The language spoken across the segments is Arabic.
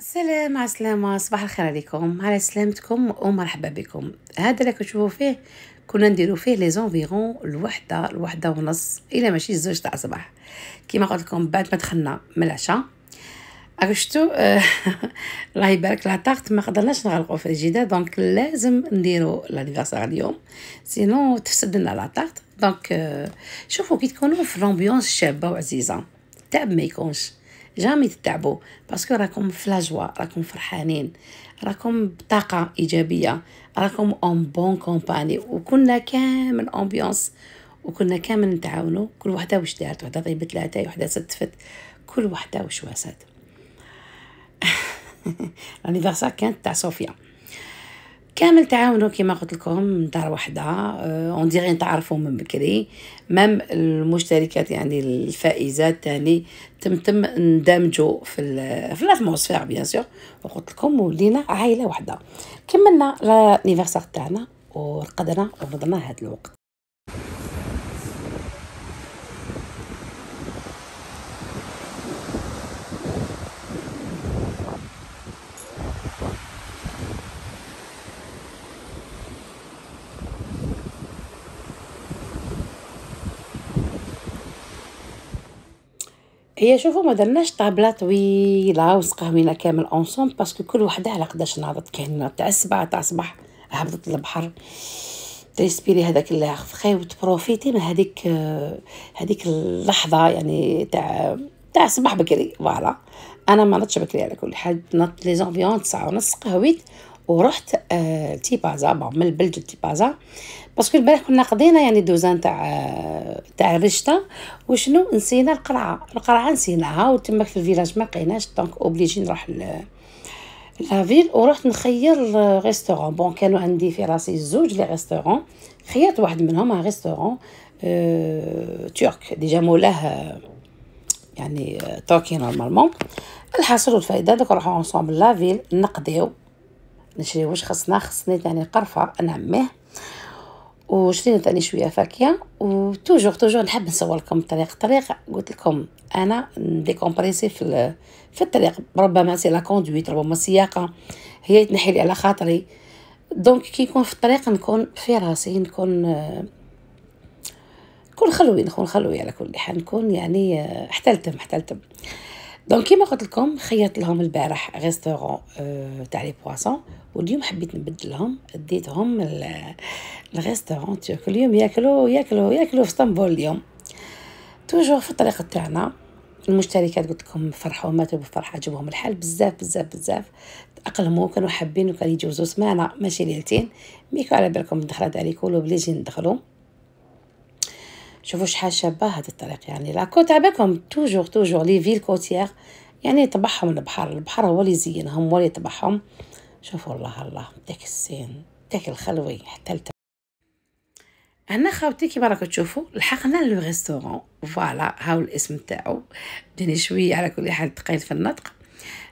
سلام على السلامة صباح الخير عليكم على سلامتكم ومرحبا بكم هذا اللي كتشوفوا فيه كنا نديرو فيه لي زونفيرون الوحدة الوحدة ونص إلا ماشي الزوج تاع الصباح كيما قلت لكم بعد ما دخلنا من العشاء عرفتو الله يبارك لاطارت ما قدرناش نغلقو في الجدار دونك لازم نديرو لانيفرسار اليوم سينو تفسد لنا لاطارت دونك آه، شوفوا كي تكونوا في لومبيونس شابه وعزيزه تعب ما يكونش جامي تتعبوا باسكو راكم في لاجوا راكم فرحانين راكم بطاقة إيجابية راكم اون بون كومباني وكنا كامل امبيونس وكنا كامل نتعاونوا كل وحدة واش دارت وحدة طيبت لها تاي وحدة ستفت كل وحدة واش واسات لانيفرسار كانت تاع صوفيا كامل تعاونوا كما قلت لكم دار وحده اون آه، ديغي تعرفوا من بكري مام المشتركات يعني الفائزات تاني تم تم اندمجوا في ال في لاتموسفير بيان سور وقلت لكم ولينا عائله وحده كملنا لانيفرسير تاعنا ورقدنا وفضلنا هذا الوقت هي شوفوا ما درناش طابله طويله وسقاوينا كامل اونصوم باسكو كل وحده على قداش نهضت كاين تاع السبعه تاع الصباح هبطت للبحر تريسبيري هذاك اللي خفخي وتبروفيتي من هذيك هذيك اللحظه يعني تاع تاع الصباح بكري فوالا انا ما نطش بكري على كل حال نط لي زونفيون 9 ونص قهويت ورحت آه، بازا بون من البلد تي بازا باسكو البارح كنا قضينا يعني دوزان تاع آه، تاع الرشطه وشنو نسينا القرعه القرعه نسيناها وتماك في الفيلاج ما لقيناش دونك اوبليجي نروح ل لافيل ورحت نخير ريستورون بون كانوا عندي في راسي زوج لي ريستورون خيرت واحد منهم ان ريستورون أه... تورك ديجا مولاه يعني تركي آه، نورمالمون الحاصل والفائده دوك نروحو انصومبل لافيل نقضيو واش خصنا خصني تاني قرفه نعميه وشرينا تاني شويه فاكهه وتوجور توجور نحب نصور لكم الطريق الطريق قلت لكم انا ديكومبريسي في في الطريق ربما سي لا كوندويت ربما السياقه هي تنحي لي على خاطري دونك كي نكون في الطريق نكون في راسي نكون نكون خلوي نكون خلوي على كل حال نكون يعني آه، احتلتم احتلتم دونك كيما قلت لكم خيرت لهم البارح ريستورون آه، تاع لي بواسون واليوم حبيت نبدلهم ديتهم الريستورون تيرك اليوم ياكلوا ياكلوا ياكلوا في اسطنبول اليوم توجور في الطريقه تاعنا المشتركات قلت لكم فرحوا ماتوا بالفرحه عجبهم الحال بزاف بزاف بزاف تاقلموا كانوا حابين وكان يجوزوا سمانه ماشي ليلتين مي على بالكم الدخله تاع لي كولو بلي ندخلوا شوفوا شحال شابه هذا الطريق يعني كوت عباكم توجور توجور لي فيل كوتيير يعني طبعهم البحر البحر هو اللي يزينهم هو اللي تبعهم شوفوا الله الله داك السين داك الخلوي حتى لت... هنا خاوتي كيما راكم تشوفوا لحقنا لو ريستورون فوالا هاو الاسم تاعو ديني شويه على كل حال تقيت في النطق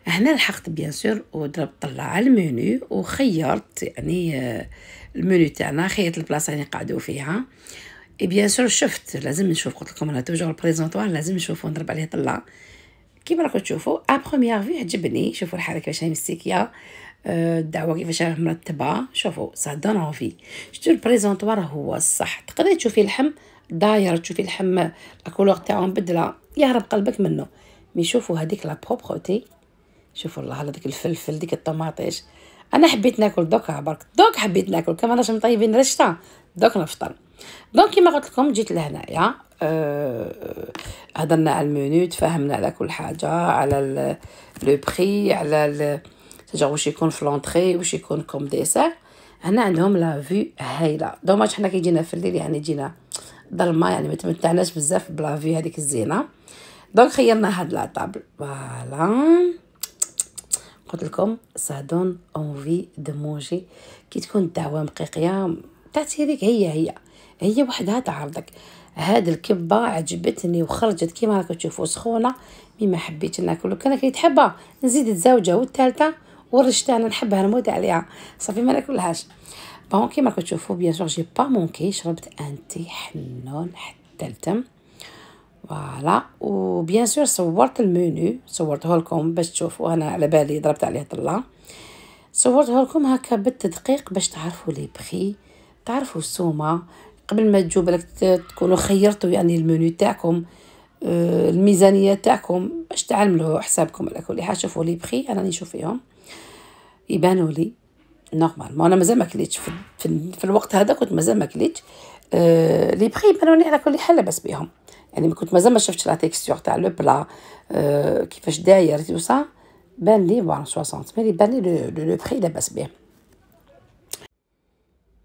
هنا لحقت بيان سور وضربت طلع على المنيو وخيرت يعني آه، المنيو تاعنا خيرت البلاصه اللي نقعدو فيها اي بيان سور شفت لازم نشوف قلت لكم انا توجور البريزونطوار لازم نشوفو نضرب عليه طلة كيما راكم تشوفوا ا بروميير في عجبني شوفوا الحاله كيفاش مستيكيا مستيكيه أه، الدعوه كيفاش راه مرتبه شوفوا سا دون اونفي شفتوا البريزونطوار هو الصح تقدري تشوفي اللحم داير تشوفي اللحم الكولور تاعو مبدله يهرب قلبك منه مي شوفوا هذيك لا بروبرتي شوفوا الله على داك الفلفل ديك الطماطيش انا حبيت ناكل دوك برك دوك حبيت ناكل كما راش مطيبين رشتا دوك نفطر دونك كيما قلت لكم جيت لهنايا آه، هضرنا على المنيو تفاهمنا على كل حاجه على لو بري على تجاوش واش يكون في لونطري واش يكون كوم ديسير هنا عندهم لا في هايله دوماج حنا كي جينا في الليل يعني جينا ظلمه يعني ما تمتعناش بزاف بلا في هذيك الزينه دونك خيرنا هاد لا طابل فوالا قلت لكم سادون اونفي دو مونجي كي تكون الدعوه مقيقيه بتاعتي هذيك هي هي هي وحدها تعرضك هاد الكبه عجبتني وخرجت كيما راكم تشوفوا سخونه مي ما حبيتش ناكلو كان كي تحبها نزيد الزوجه والثالثه والرشته انا نحبها نموت عليها صافي ما ناكلهاش بون كيما راكم تشوفوا بيان سور جي با مونكي شربت انتي حنون حتى التم فوالا وبيان سور صورت المنيو صورته لكم باش تشوفوا انا على بالي ضربت عليه طله صورته لكم هكا بالتدقيق باش تعرفوا لي بخي تعرفوا السومه قبل ما تجوا بالك تكونوا خيرتوا يعني المنيو تاعكم آه، الميزانيه تاعكم باش تعملوا حسابكم على كل حاجه شوفوا لي بخي انا نشوف فيهم يبانوا لي نورمالمون انا مازال ما كليتش في, في, الوقت هذا كنت مازال ما كليتش آه، لي بخي يبانوا لي على كل حال لاباس بيهم يعني ما كنت مازال ما شفتش لا تيكستيغ تاع لو بلا آه، كيفاش داير تو سا بان لي 60 مي بان لي لو بخي لاباس بيه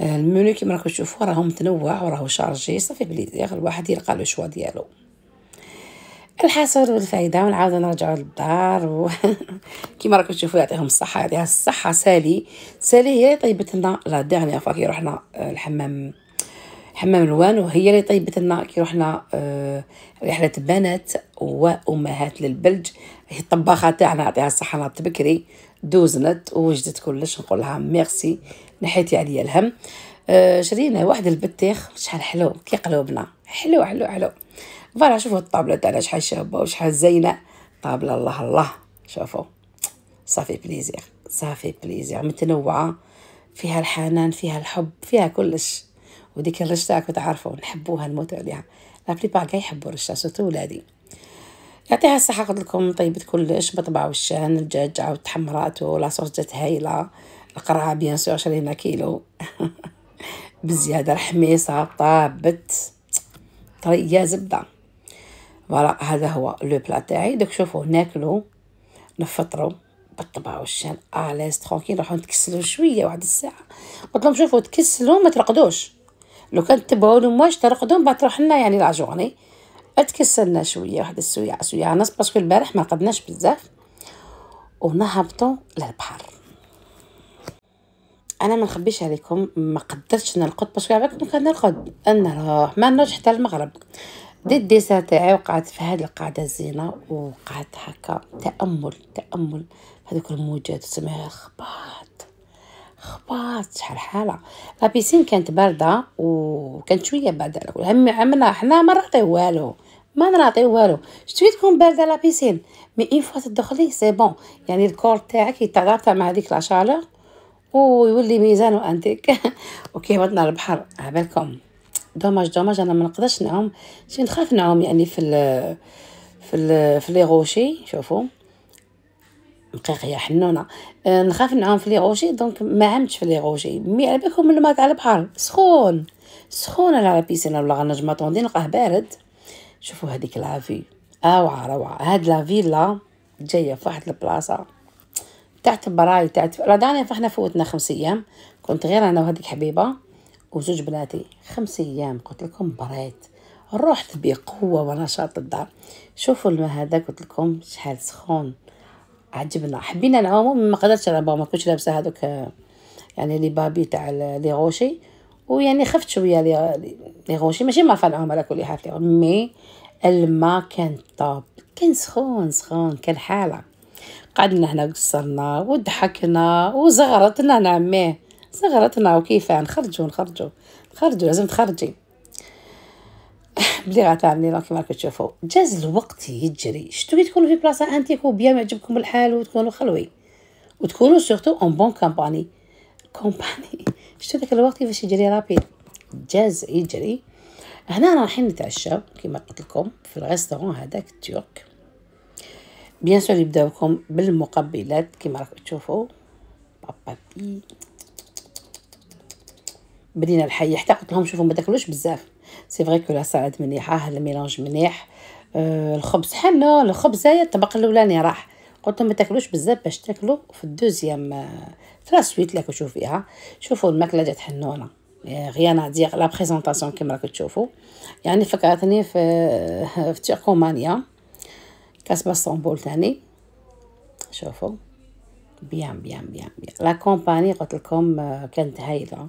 آه، المنيو كيما راكم تشوفوا راهو متنوع وراهو شارجي صافي بلي داخل الواحد يلقى لو شوا ديالو الحصول والفايده ونعاود نرجعوا للدار و... كيما راكم تشوفوا يعطيهم الصحه يعطيها الصحه سالي سالي هي اللي طيبت لنا لا ديرنيير فوا كي رحنا الحمام حمام الوان وهي اللي طيبت لنا كي رحنا آه، رحله بنات وامهات للبلج هي الطباخه تاعنا يعطيها الصحه نهار بكري دوزنت ووجدت كلش نقول لها ميرسي نحيتي يعني عليا الهم آه، شرينا واحد البطيخ شحال حلو كي قلوبنا حلو حلو حلو فوالا شوفوا الطابله تاعنا شحال شابه وشحال زينه طابله الله الله شوفوا صافي بليزير صافي بليزير متنوعه فيها الحنان فيها الحب فيها كلش وديك الرشته راكم تعرفوا نحبوها نموتوا عليها لا بليبار كاع يحبوا الرشه سوتو ولادي يعطيها الصحة قلت لكم طيبت كلش بطبع وشان الدجاج عاود تحمرات ولاصوص جات هايلة القرعة بيان سور شرينا كيلو بزيادة الحميصة طابت طرية زبدة فوالا هذا هو لو بلا تاعي دوك شوفوا ناكلو نفطرو بالطبع والشان اليز آه، ترونكيل نروحو نتكسلو شويه واحد الساعه قلت لهم شوفوا تكسلو ما ترقدوش لو كان تبعوا واش ترقدوا بعد تروح لنا يعني لا جورني اتكسلنا شويه واحد السويعه سويعه نص باسكو البارح ما رقدناش بزاف ونهبطوا للبحر انا ما نخبيش عليكم ما قدرتش نرقد باسكو عبالك كان نرقد نروح ما نرجع حتى المغرب ديت ديسا تاعي وقعدت في هذه القاعده الزينه وقعدت هكا تامل تامل هذوك الموجات تسميها خباط خباط شحال حاله لابيسين كانت بارده وكانت شويه بارده عملنا حنا ما والو ما نعطيو والو شتوي تكون بارده لا بيسين مي اون فوا تدخلي سي بون يعني الكور تاعك يتعاطى مع هذيك لاشالور ويولي ميزان وانتيك اوكي نار البحر عبالكم دوماج دوماج انا ما نقدرش نعوم شي نخاف نعوم يعني في الـ في الـ في لي غوشي شوفوا دقيقه يا حنونه أه، نخاف نعوم في لي غوشي دونك ما عمتش في لي غوشي مي على بالكم الماء تاع البحر سخون سخون على بيسين ولا غنجم طوندي نلقاه بارد شوفوا هذيك لافي اوعى روعة هاد لافيلا جاية في واحد البلاصة تاعت براي تاعت داني فاحنا فوتنا خمس ايام كنت غير انا وهذيك حبيبة وزوج بناتي خمس ايام قلت لكم بريت رحت بقوة ونشاط الدار شوفوا الماء هذا قلت لكم شحال سخون عجبنا حبينا نعومو ما قدرتش انا ما كنتش لابسه هذوك يعني لي بابي تاع لي غوشي ويعني خفت شويه لي غوشي ماشي مرفع العمر على كل حال مي الماء كان طاب كان سخون سخون كان حاله قعدنا هنا قصرنا وضحكنا وزغرتنا نعميه زغرتنا وكيفان خرجوا نخرجوا خرجوا لازم تخرجي بلي غتعملي راه كيما راكم تشوفوا جاز الوقت يجري شتو كي تكونوا في بلاصه انتيكو بيان معجبكم الحال وتكونوا خلوي وتكونوا سورتو اون بون كومباني كومباني شتو ذاك الوقت كيفاش يجري رابيد جاز يجري هنا رايحين نتعشاو كيما قلت لكم في الريستورون هذاك الترك بيان سور يبداوكم بالمقبلات كيما راكم تشوفوا بابابي بدينا الحي حتى قلت لهم شوفوا ما تاكلوش بزاف سي فري كو لا سالاد مليحه الميلانج مليح آه الخبز حلو الخبز هي الطبق الاولاني راح قلت ما تاكلوش بزاف باش تاكلو في الدوزيام آه، في سويت اللي كتشوف فيها شوفوا الماكله جات حنونه غيانا ديال لا بريزونطاسيون كما راكم تشوفوا يعني فكرتني في آه، في تيركومانيا كاس اسطنبول ثاني شوفوا بيان بيان بيان بيان لا كومباني قلت لكم آه، كانت هايله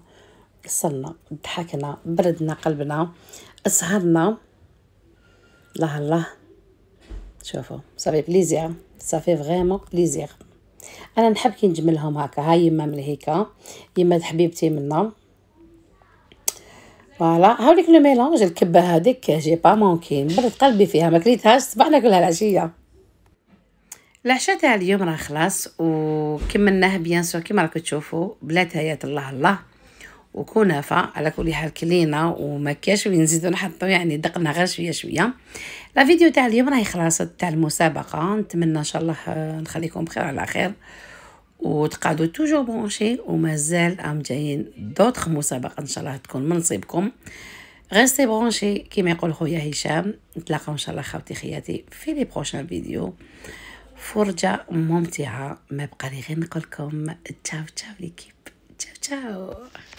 قصرنا ضحكنا بردنا قلبنا سهرنا الله الله شوفوا صافي بليزير صافي فريمون بليزير انا نحب كي نجملهم هكا ها يما ملهيكا يما حبيبتي منا فوالا هاوليك لو ميلونج الكبه هذيك جي با مونكين برد قلبي فيها ما كليتهاش الصباح ناكلها العشيه العشاء تاع اليوم راه خلاص وكملناه بيان سور كيما راكم تشوفوا بلاتها يا الله الله وكنافه على كل حال كلينا وما كاش وين نزيدو نحطو يعني دقنا غير شويه شويه لا فيديو تاع اليوم راهي خلاصت تاع المسابقه نتمنى ان شاء الله آه، نخليكم بخير على خير وتقعدوا توجور برونشي ومازال ام جايين دوطخ مسابقه ان شاء الله تكون من نصيبكم غير برونشي كيما يقول خويا هشام نتلاقاو ان شاء الله خاوتي خياتي في لي بروشان فيديو فرجه ممتعه ما بقى لي غير نقولكم تشاو تشاو ليكيب تشاو تشاو